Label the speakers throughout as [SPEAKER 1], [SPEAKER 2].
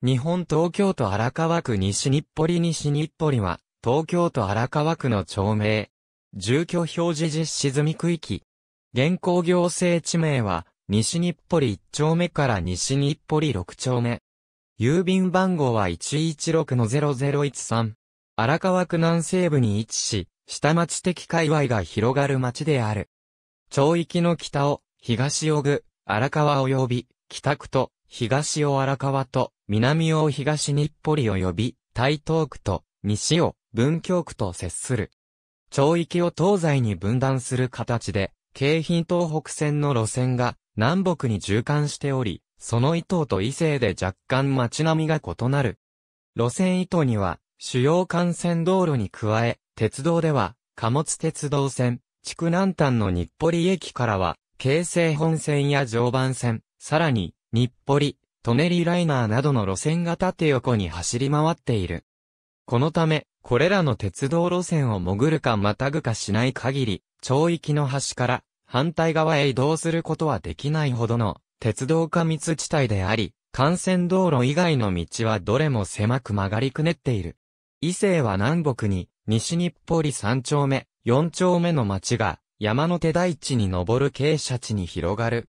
[SPEAKER 1] 日本東京都荒川区西日暮里西日暮里は、東京都荒川区の町名。住居表示実施済み区域。現行行政地名は、西日暮里1丁目から西日暮里6丁目。郵便番号は116-0013。荒川区南西部に位置し、下町的界隈が広がる町である。町域の北を、東尾具、荒川及び、北区と、東を荒川と、南を東日暮里を呼び、台東区と、西を文京区と接する。町域を東西に分断する形で、京浜東北線の路線が南北に縦貫しており、その図と異性で若干街並みが異なる。路線図には、主要幹線道路に加え、鉄道では、貨物鉄道線、地区南端の日暮里駅からは、京成本線や常磐線、さらに、日暮里、トネリライナーなどの路線が縦横に走り回っている。このため、これらの鉄道路線を潜るかまたぐかしない限り、町域の端から反対側へ移動することはできないほどの鉄道過密地帯であり、幹線道路以外の道はどれも狭く曲がりくねっている。伊勢は南北に、西日暮里三丁目、四丁目の町が、山の手大地に登る傾斜地に広がる。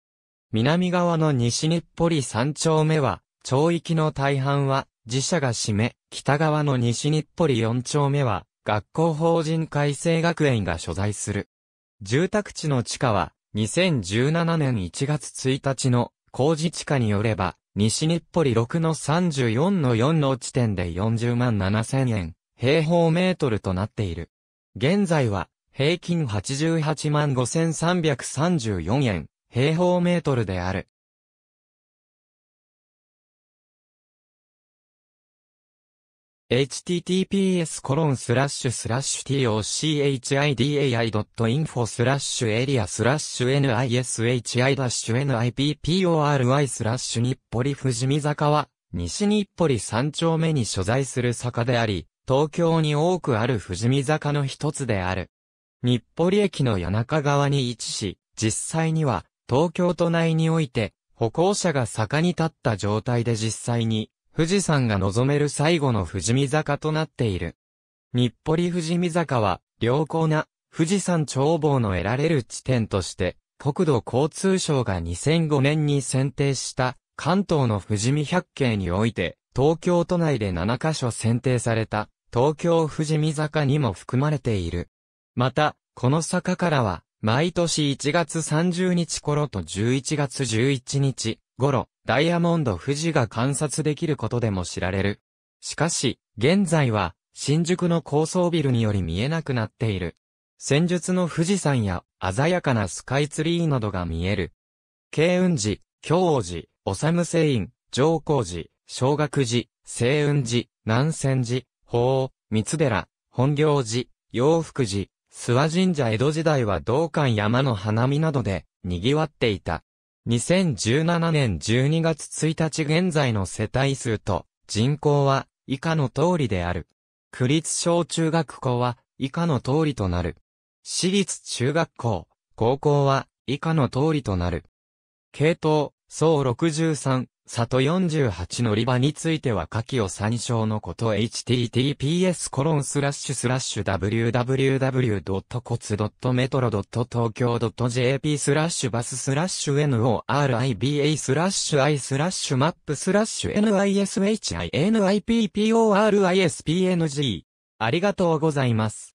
[SPEAKER 1] 南側の西日暮里三丁目は、町域の大半は、自社が占め、北側の西日暮里四丁目は、学校法人改正学園が所在する。住宅地の地価は、2017年1月1日の工事地価によれば、西日暮里6の34の4の地点で40万7千円、平方メートルとなっている。現在は、平均88万5334円、平方メートルである。https コロンスラッシュスラッシュ tochidai.info スラッシュエリアスラッシュ nishi-nippori スラッシュ日暮里富士見坂は西日暮里三丁目に所在する坂であり、東京に多くある富士見坂の一つである。日暮里駅の夜中側に位置し、実際には東京都内において、歩行者が坂に立った状態で実際に、富士山が望める最後の富士見坂となっている。日暮里富士見坂は、良好な富士山眺望の得られる地点として、国土交通省が2005年に選定した関東の富士見百景において、東京都内で7カ所選定された東京富士見坂にも含まれている。また、この坂からは毎年1月30日頃と11月11日頃、ダイヤモンド富士が観察できることでも知られる。しかし、現在は、新宿の高層ビルにより見えなくなっている。戦術の富士山や、鮮やかなスカイツリーなどが見える。慶雲寺、京王寺、おさむ聖院、上皇寺、小学寺、聖雲寺、南仙寺、法王、三寺、本行寺、洋福寺、諏訪神社江戸時代は道館山の花見などで、賑わっていた。2017年12月1日現在の世帯数と人口は以下の通りである。区立小中学校は以下の通りとなる。私立中学校、高校は以下の通りとなる。系統、総63、里48乗り場については下記を参照のこと https コロンスラッシュスラッシュ www.cots.metro.tokyo.jp スラッシュバススラッシュ noriba スラッシュ i スラッシュマップスラッシュ nishinipporispng ありがとうございます。